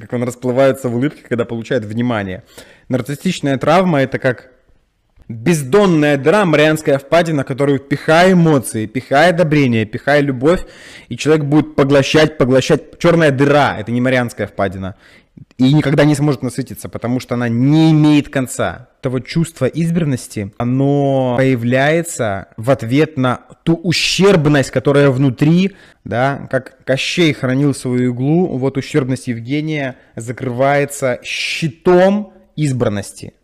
как он расплывается в улыбке, когда получает внимание. Нарциссичная травма — это как бездонная дыра, марианская впадина, которую пихай эмоции, пихай одобрение, пихай любовь, и человек будет поглощать, поглощать. Черная дыра — это не марианская впадина. И никогда не сможет насытиться, потому что она не имеет конца того чувства избранности, оно появляется в ответ на ту ущербность, которая внутри, да, как Кощей хранил свою иглу, вот ущербность Евгения закрывается щитом избранности.